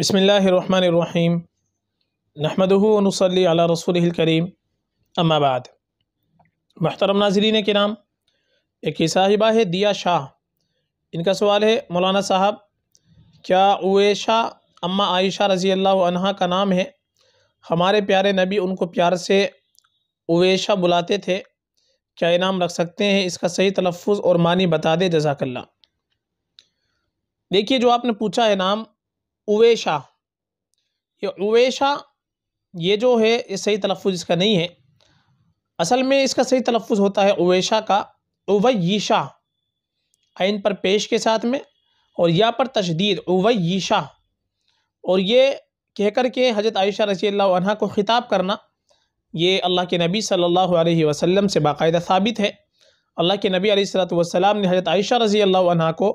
बसमीम नहमदनसली अला रसूल करीम अम्माबाद महतरम नाजरीन के नाम एक ही साहिबा है दिया शाह इनका सवाल है मौलाना साहब क्या उवेशा अम्मा आयशा रज़ी अल्लाह का नाम है हमारे प्यारे नबी उनको प्यार से उवेशा बुलाते थे क्या इनाम रख सकते हैं इसका सही तलफ़ और मानी बता दे जजाकल्ला देखिए जो आपने पूछा है नाम उवेशा ये उवेशा ये जो है ये सही तलफ़ इसका नहीं है असल में इसका सही तलफ़ होता है उवेशा का उवैशा आइन पर पेश के साथ में और या पर तशदीद उवैशा और ये कहकर के हजरत आयशा रसी अल्लाह को ख़िताब करना ये अल्लाह के नबी सल्लल्लाहु अलैहि वसल्लम से बाकायदा साबित है अल्लाह के नबी वसल्लम ने हजरत आयशा रजी अल्लाह को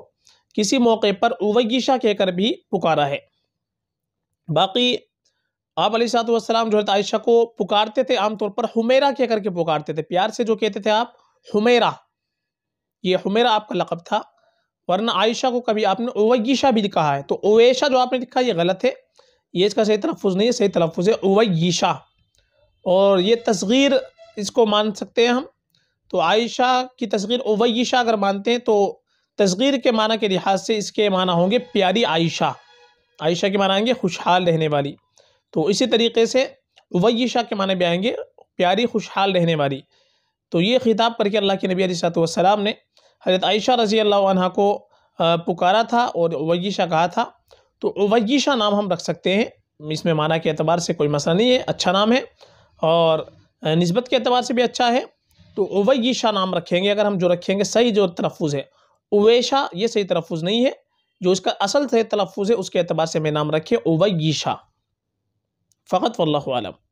किसी मौके पर उवैशा कहकर भी पुकारा है बाकी आप अली जो है तो आयशा को पुकारते थे आमतौर पर हुमेरा कहकर के पुकारते थे प्यार से जो कहते थे आप हुमेरा ये हुमेरा आपका लकब था वरना आयशा को कभी आपने उवैशा भी कहा है तो ओवैशा जो आपने लिखा ये गलत है ये इसका सही तलफ़ नहीं है सही तलफ़ है उवैशा और ये तस्गीर इसको मान सकते हैं हम तो आयशा की तस्गीर उवैशा अगर मानते हैं तो तस्गीर के माना के लिहाज से इसके माना होंगे प्यारी आयशा आयशा के माना आएंगे खुशहाल रहने वाली तो इसी तरीके से वैशा के माने भी आएंगे प्यारी खुशहाल रहने वाली तो ये खिताब करके अल्लाह के नबी सलाम ने हज़रत आयशा रज़ी अल्लाह को पुकारा था और वयशा कहा था तो वयशा नाम हम रख सकते हैं इसमें माना के अतबार से कोई मसला नहीं है अच्छा नाम है और नस्बत के अतबार से भी अच्छा है तो वयशा नाम रखेंगे अगर हम जो रखेंगे सही जो तलफ़ है उवैशा ये सही तलफ़ नहीं है जो इसका असल सही तलफ़ है उसके अतबार से मैं नाम रखे उवैशा फ़कत वल्लम